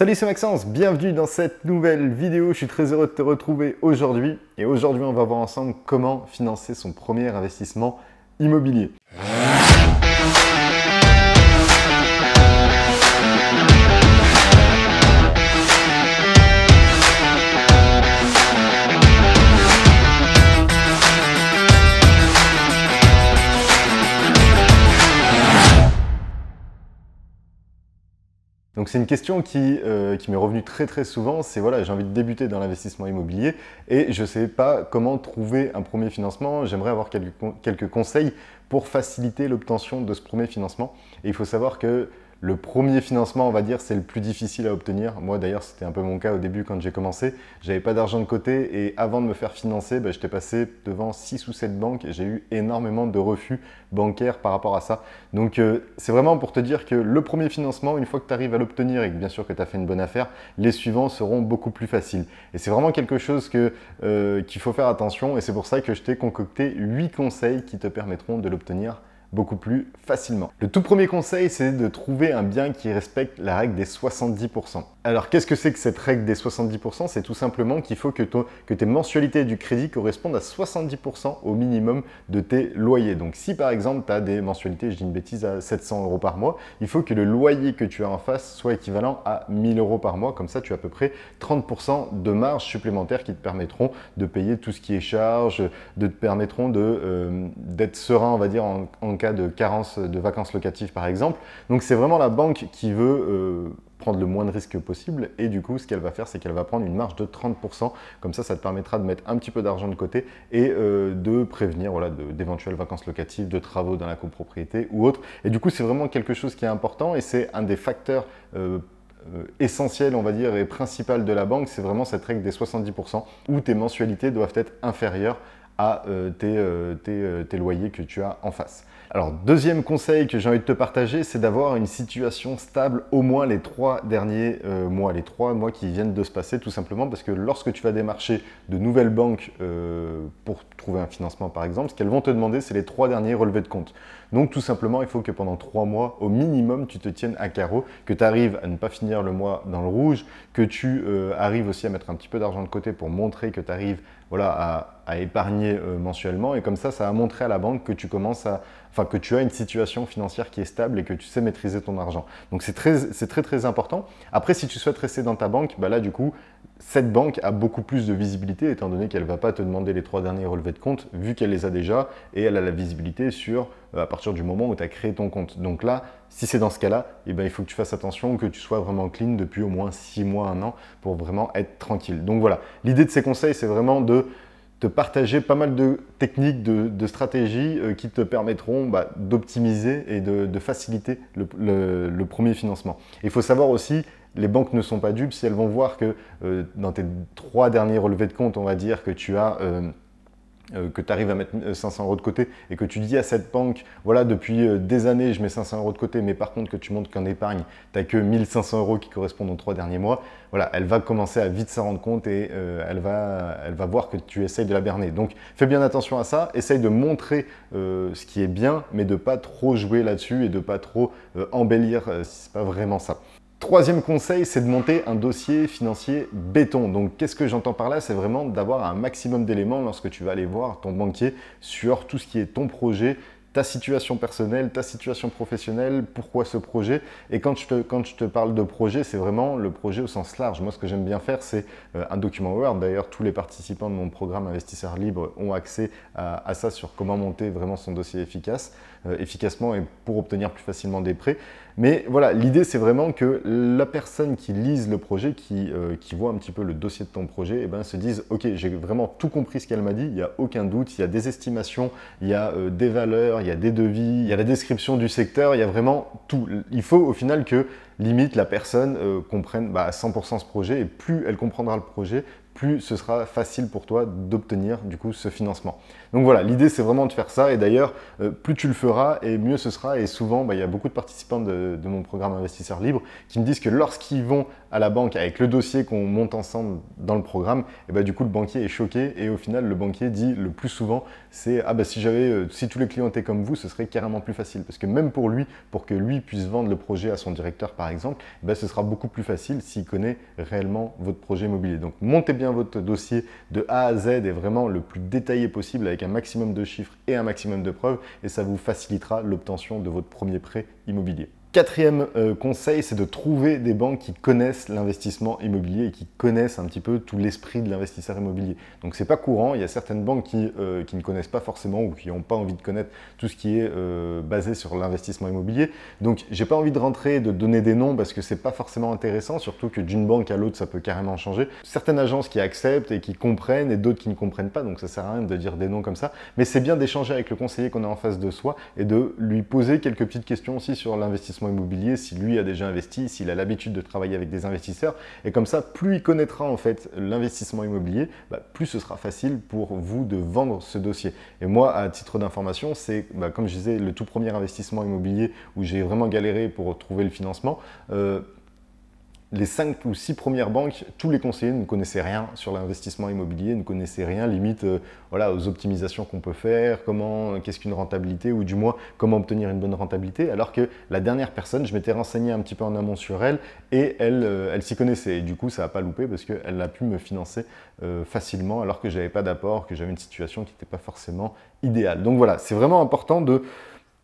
Salut, c'est Maxence, bienvenue dans cette nouvelle vidéo. Je suis très heureux de te retrouver aujourd'hui. Et aujourd'hui, on va voir ensemble comment financer son premier investissement immobilier. c'est une question euh, qui, m'est revenue très très souvent, c'est voilà, j'ai envie de débuter dans l'investissement immobilier et je ne sais pas comment trouver un premier financement, j'aimerais avoir quelques conseils pour faciliter l'obtention de ce premier financement. Et il faut savoir que le premier financement, on va dire, c'est le plus difficile à obtenir. Moi, d'ailleurs, c'était un peu mon cas au début quand j'ai commencé. Je n'avais pas d'argent de côté et avant de me faire financer, je bah, j'étais passé devant 6 ou 7 banques et j'ai eu énormément de refus bancaires par rapport à ça. Donc, euh, c'est vraiment pour te dire que le premier financement, une fois que tu arrives à l'obtenir et que bien sûr que tu as fait une bonne affaire, les suivants seront beaucoup plus faciles. Et c'est vraiment quelque chose euh, qu'il faut faire attention et c'est pour ça que je t'ai concocté 8 conseils qui te permettront de l'obtenir beaucoup plus facilement. Le tout premier conseil, c'est de trouver un bien qui respecte la règle des 70%. Alors qu'est-ce que c'est que cette règle des 70% C'est tout simplement qu'il faut que, ton, que, tes mensualités du crédit correspondent à 70% au minimum de tes loyers. Donc si par exemple tu as des mensualités, je dis une bêtise, à 700 euros par mois, il faut que le loyer que tu as en face soit équivalent à 1000 euros par mois. Comme ça, tu as à peu près 30% de marge supplémentaire qui te permettront de payer tout ce qui est charge, de te permettront euh, d'être serein, on va dire, en cas de carence de vacances locatives par exemple. Donc c'est vraiment la banque qui veut euh, prendre le moins de risques possible et du coup ce qu'elle va faire c'est qu'elle va prendre une marge de 30%. Comme ça ça te permettra de mettre un petit peu d'argent de côté et euh, de prévenir d'éventuelles vacances locatives, de travaux dans la copropriété ou autre. Et du coup c'est vraiment quelque chose qui est important et c'est un des facteurs euh, essentiels on va dire, et principal de la banque, c'est vraiment cette règle des 70% où tes mensualités doivent être inférieures euh, euh, euh, tes, loyers que tu as en face. Alors, deuxième conseil que j'ai envie de te partager, c'est d'avoir une situation stable au moins les trois derniers mois, les trois mois qui viennent de se passer, tout simplement parce que lorsque tu vas démarcher de nouvelles banques pour trouver un financement par exemple, ce qu'elles vont te demander, c'est les trois derniers relevés de compte. Donc tout simplement, il faut que pendant trois mois, au minimum, tu te tiennes à carreau, que tu arrives à ne pas finir le mois dans le rouge, que tu euh, arrives aussi à mettre un petit peu d'argent de côté pour montrer que tu arrives voilà, à, épargner euh, mensuellement. Et comme ça, ça a montré à la banque que tu commences à enfin que tu as une situation financière qui est stable et que tu sais maîtriser ton argent. Donc c'est très, c'est très très important. Après, si tu souhaites rester dans ta banque, bah là du coup, cette banque a beaucoup plus de visibilité étant donné qu'elle ne va pas te demander les trois derniers relevés de compte vu qu'elle les a déjà et elle a la visibilité sur euh, à partir du moment où tu as créé ton compte. Donc là, si c'est dans ce cas-là, eh ben, il faut que tu fasses attention, que tu sois vraiment clean depuis au moins 6 mois, 1 an pour vraiment être tranquille. Donc voilà, l'idée de ces conseils, c'est vraiment de te partager pas mal de techniques, de, stratégies euh, qui te permettront bah, d'optimiser et de, faciliter le, premier financement. Il faut savoir aussi, les banques ne sont pas dupes si elles vont voir que euh, dans tes trois derniers relevés de compte, on va dire que tu as... Euh, euh, que tu arrives à mettre 500 euh, euros de côté et que tu dis à cette banque, voilà, depuis euh, des années, je mets 500 euros de côté, mais par contre que tu montres qu'en épargne, tu n'as que 1500 euros qui correspondent aux trois derniers mois, voilà, elle va commencer à vite s'en rendre compte et elle, va, voir que tu essayes de la berner. Donc fais bien attention à ça, essaye de montrer ce qui est bien, mais de pas trop jouer là-dessus et de pas trop embellir si ce n'est pas vraiment ça. Troisième conseil, c'est de monter un dossier financier béton. Donc qu'est-ce que j'entends par là C'est vraiment d'avoir un maximum d'éléments lorsque tu vas aller voir ton banquier sur tout ce qui est ton projet, ta situation personnelle, ta situation professionnelle, pourquoi ce projet. Et quand je te, quand je te parle de projet, c'est vraiment le projet au sens large. Moi, ce que j'aime bien faire, c'est euh, un document Word. D'ailleurs, tous les participants de mon programme Investisseurs Libres ont accès à ça sur comment monter vraiment son dossier efficace. Euh, efficacement et pour obtenir plus facilement des prêts. Mais voilà, l'idée c'est vraiment que la personne qui lise le projet, qui, euh, voit un petit peu le dossier de ton projet, et eh ben, se dise Ok, j'ai vraiment tout compris ce qu'elle m'a dit, il n'y a aucun doute, il y a des estimations, il y a euh, des valeurs, il y a des devis, il y a la description du secteur, il y a vraiment tout. Il faut au final que limite la personne comprenne bah, à 100% ce projet et plus elle comprendra le projet, plus ce sera facile pour toi d'obtenir du coup ce financement. Donc voilà, l'idée c'est vraiment de faire ça et d'ailleurs euh, plus tu le feras et mieux ce sera et souvent bah, il y a beaucoup de participants de, mon programme Investisseurs Libres qui me disent que lorsqu'ils vont à la banque avec le dossier qu'on monte ensemble dans le programme, et eh ben, du coup le banquier est choqué et au final le banquier dit le plus souvent c'est ah bah, euh, si tous les clients étaient comme vous, ce serait carrément plus facile. Parce que même pour lui, pour que lui puisse vendre le projet à son directeur par exemple, eh ben, ce sera beaucoup plus facile s'il connaît réellement votre projet immobilier. Donc montez bien votre dossier de A à Z et vraiment le plus détaillé possible avec un maximum de chiffres et un maximum de preuves et ça vous facilitera l'obtention de votre premier prêt immobilier. Quatrième euh, conseil, c'est de trouver des banques qui connaissent l'investissement immobilier et qui connaissent un petit peu tout l'esprit de l'investisseur immobilier. Donc c'est pas courant, il y a certaines banques qui, euh, ne connaissent pas forcément ou qui n'ont pas envie de connaître tout ce qui est euh, basé sur l'investissement immobilier. Donc j'ai pas envie de rentrer et de donner des noms parce que c'est pas forcément intéressant, surtout que d'une banque à l'autre ça peut carrément changer. Certaines agences qui acceptent et qui comprennent et d'autres qui ne comprennent pas, donc ça sert à rien de dire des noms comme ça. Mais c'est bien d'échanger avec le conseiller qu'on a en face de soi et de lui poser quelques petites questions aussi sur l'investissement immobilier, si lui a déjà investi, s'il a l'habitude de travailler avec des investisseurs. Et comme ça, plus il connaîtra en fait l'investissement immobilier, bah, plus ce sera facile pour vous de vendre ce dossier. Et moi, à titre d'information, c'est bah, comme je disais, le tout premier investissement immobilier où j'ai vraiment galéré pour trouver le financement. Euh, les cinq ou six premières banques, tous les conseillers ne connaissaient rien sur l'investissement immobilier, ne connaissaient rien limite euh, voilà, aux optimisations qu'on peut faire, comment, qu'est-ce qu'une rentabilité, ou du moins comment obtenir une bonne rentabilité, alors que la dernière personne, je m'étais renseigné un petit peu en amont sur elle, et elle, euh, elle s'y connaissait. Et du coup, ça n'a pas loupé parce qu'elle a pu me financer euh, facilement alors que je n'avais pas d'apport, que j'avais une situation qui n'était pas forcément idéale. Donc voilà, c'est vraiment important de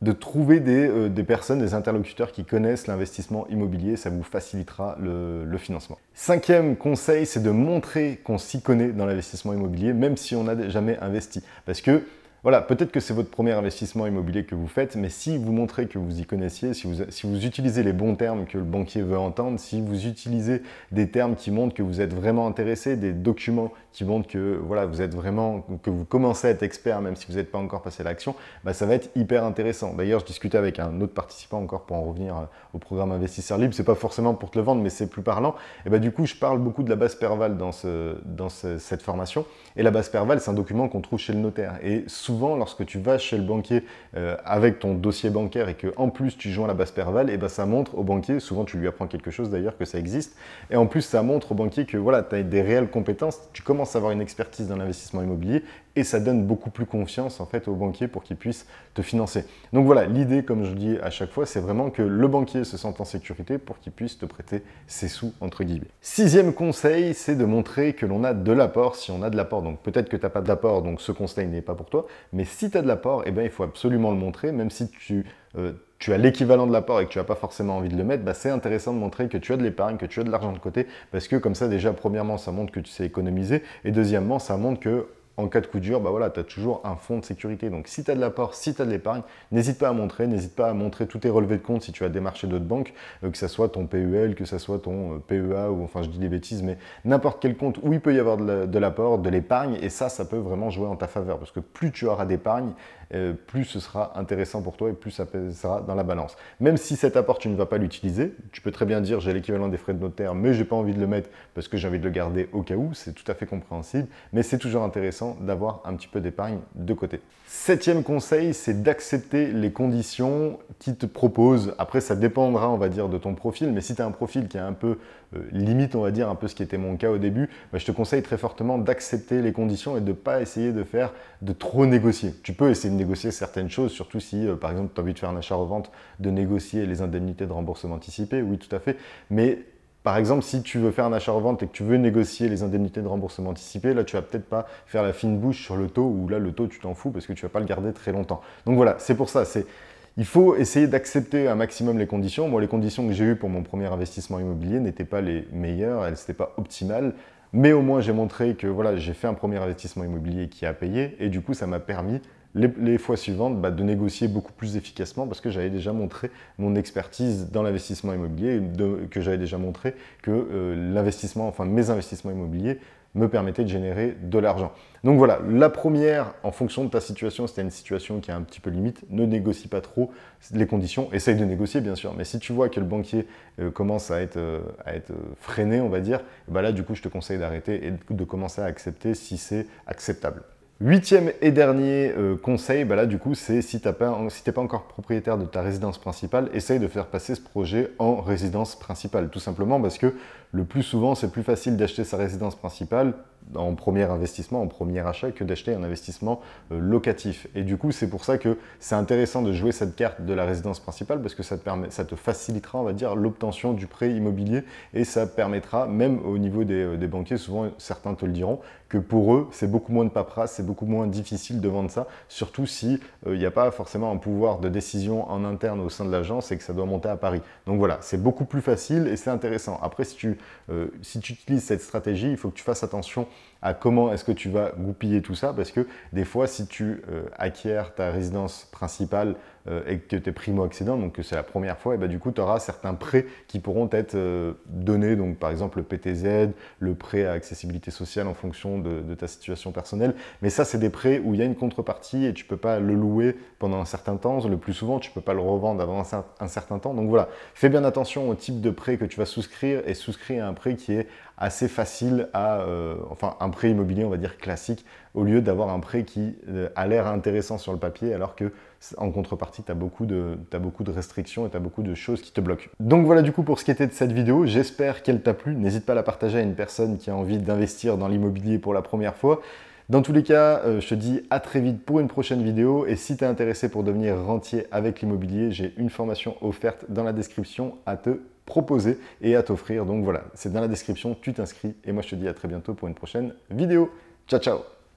de trouver euh, des, personnes, des interlocuteurs qui connaissent l'investissement immobilier, ça vous facilitera le, le financement. Cinquième conseil, c'est de montrer qu'on s'y connaît dans l'investissement immobilier, même si on n'a jamais investi. Parce que voilà, peut-être que c'est votre premier investissement immobilier que vous faites, mais si vous montrez que vous y connaissiez, si vous, si vous, utilisez les bons termes que le banquier veut entendre, si vous utilisez des termes qui montrent que vous êtes vraiment intéressé, des documents qui montrent que voilà, vous êtes vraiment, que vous commencez à être expert, même si vous n'êtes pas encore passé à l'action, bah, ça va être hyper intéressant. D'ailleurs, je discutais avec un autre participant encore pour en revenir euh, au programme investisseur libre. C'est pas forcément pour te le vendre, mais c'est plus parlant. Et bah, du coup, je parle beaucoup de la base perval dans, ce, dans cette formation. Et la base perval, c'est un document qu'on trouve chez le notaire. Et souvent, lorsque tu vas chez le banquier euh, avec ton dossier bancaire et que en plus tu joins la base perval, et eh ben ça montre au banquier, souvent tu lui apprends quelque chose d'ailleurs que ça existe, et en plus ça montre au banquier que voilà, tu as des réelles compétences, tu commences à avoir une expertise dans l'investissement immobilier et ça donne beaucoup plus confiance en fait aux banquiers pour qu'il puisse te financer. Donc voilà, l'idée, comme je le dis à chaque fois, c'est vraiment que le banquier se sente en sécurité pour qu'il puisse te prêter ses sous entre guillemets. Sixième conseil, c'est de montrer que l'on a de l'apport si on a de l'apport. Donc peut-être que tu n'as pas d'apport, donc ce conseil n'est pas pour toi, mais si tu as de l'apport, eh bien il faut absolument le montrer, même si tu euh, tu as l'équivalent de l'apport et que tu n'as pas forcément envie de le mettre, bah, c'est intéressant de montrer que tu as de l'épargne, que tu as de l'argent de côté, parce que comme ça, déjà, premièrement, ça montre que tu sais économiser, et deuxièmement, ça montre que en cas de coup dur, bah voilà, tu as toujours un fonds de sécurité. Donc si tu as de l'apport, si tu as de l'épargne, n'hésite pas à montrer, n'hésite pas à montrer tous tes relevés de compte si tu as des marchés d'autres banques, euh, que ce soit ton PEL, que ce soit ton euh, PEA, ou enfin je dis des bêtises, mais n'importe quel compte où il peut y avoir de l'apport, de l'épargne, et ça, ça peut vraiment jouer en ta faveur, parce que plus tu auras d'épargne, euh, plus ce sera intéressant pour toi et plus ça sera dans la balance. Même si cet apport, tu ne vas pas l'utiliser, tu peux très bien dire j'ai l'équivalent des frais de notaire, mais j'ai pas envie de le mettre parce que j'ai envie de le garder au cas où, c'est tout à fait compréhensible, mais c'est toujours intéressant d'avoir un petit peu d'épargne de côté. Septième conseil, c'est d'accepter les conditions qui te proposent. Après, ça dépendra, on va dire, de ton profil, mais si tu as un profil qui est un peu euh, limite, on va dire, un peu ce qui était mon cas au début, bah, je te conseille très fortement d'accepter les conditions et de ne pas essayer de faire de trop négocier. Tu peux essayer de négocier certaines choses, surtout si, euh, par exemple, tu as envie de faire un achat-revente, de négocier les indemnités de remboursement anticipé, oui, tout à fait, mais par exemple, si tu veux faire un achat-revente et que tu veux négocier les indemnités de remboursement anticipé, là, tu vas peut-être pas faire la fine bouche sur le taux, ou là, le taux, tu t'en fous parce que tu vas pas le garder très longtemps. Donc voilà, c'est pour ça. il faut essayer d'accepter un maximum les conditions. Moi, les conditions que j'ai eues pour mon premier investissement immobilier n'étaient pas les meilleures, elles n'étaient pas optimales. Mais au moins, j'ai montré que voilà, j'ai fait un premier investissement immobilier qui a payé et du coup, ça m'a permis les, fois suivantes, bah, de négocier beaucoup plus efficacement parce que j'avais déjà montré mon expertise dans l'investissement immobilier, que j'avais déjà montré que euh, l'investissement, enfin mes investissements immobiliers me permettaient de générer de l'argent. Donc voilà, la première, en fonction de ta situation, si tu as une situation qui a un petit peu limite, ne négocie pas trop les conditions, essaye de négocier bien sûr, mais si tu vois que le banquier euh, commence à être, euh, freiné, on va dire, bah là du coup je te conseille d'arrêter et de commencer à accepter si c'est acceptable. Huitième et dernier euh, conseil, bah là du coup, c'est si tu pas, si pas, encore propriétaire de ta résidence principale, essaye de faire passer ce projet en résidence principale, tout simplement parce que le plus souvent, c'est plus facile d'acheter sa résidence principale en premier investissement, en premier achat, que d'acheter un investissement euh, locatif. Et du coup, c'est pour ça que c'est intéressant de jouer cette carte de la résidence principale parce que ça te, permet, ça te facilitera, on va dire, l'obtention du prêt immobilier et ça permettra, même au niveau des, euh, banquiers, souvent certains te le diront, que pour eux, c'est beaucoup moins de paperasse, c'est beaucoup moins difficile de vendre ça, surtout si euh, il n'y a pas forcément un pouvoir de décision en interne au sein de l'agence et que ça doit monter à Paris. Donc voilà, c'est beaucoup plus facile et c'est intéressant. Après, si tu euh, si tu utilises cette stratégie, il faut que tu fasses attention à comment est-ce que tu vas goupiller tout ça, parce que des fois, si tu euh, acquiers ta résidence principale euh, et que tu es primo accédant donc que c'est la première fois, et ben, du coup, tu auras certains prêts qui pourront être euh, donnés, donc par exemple le PTZ, le prêt à accessibilité sociale en fonction de, ta situation personnelle. Mais ça, c'est des prêts où il y a une contrepartie et tu peux pas le louer pendant un certain temps. Le plus souvent, tu ne peux pas le revendre avant un, un certain temps. Donc voilà, fais bien attention au type de prêt que tu vas souscrire et souscris à un prêt qui est assez facile à, euh, enfin un prêt immobilier on va dire classique, au lieu d'avoir un prêt qui euh, a l'air intéressant sur le papier alors que en contrepartie tu as, as, beaucoup de restrictions et tu as beaucoup de choses qui te bloquent. Donc voilà du coup pour ce qui était de cette vidéo, j'espère qu'elle t'a plu, n'hésite pas à la partager à une personne qui a envie d'investir dans l'immobilier pour la première fois. Dans tous les cas, euh, je te dis à très vite pour une prochaine vidéo et si tu es intéressé pour devenir rentier avec l'immobilier, j'ai une formation offerte dans la description à te proposer et à t'offrir. Donc voilà, c'est dans la description, tu t'inscris et moi je te dis à très bientôt pour une prochaine vidéo. Ciao ciao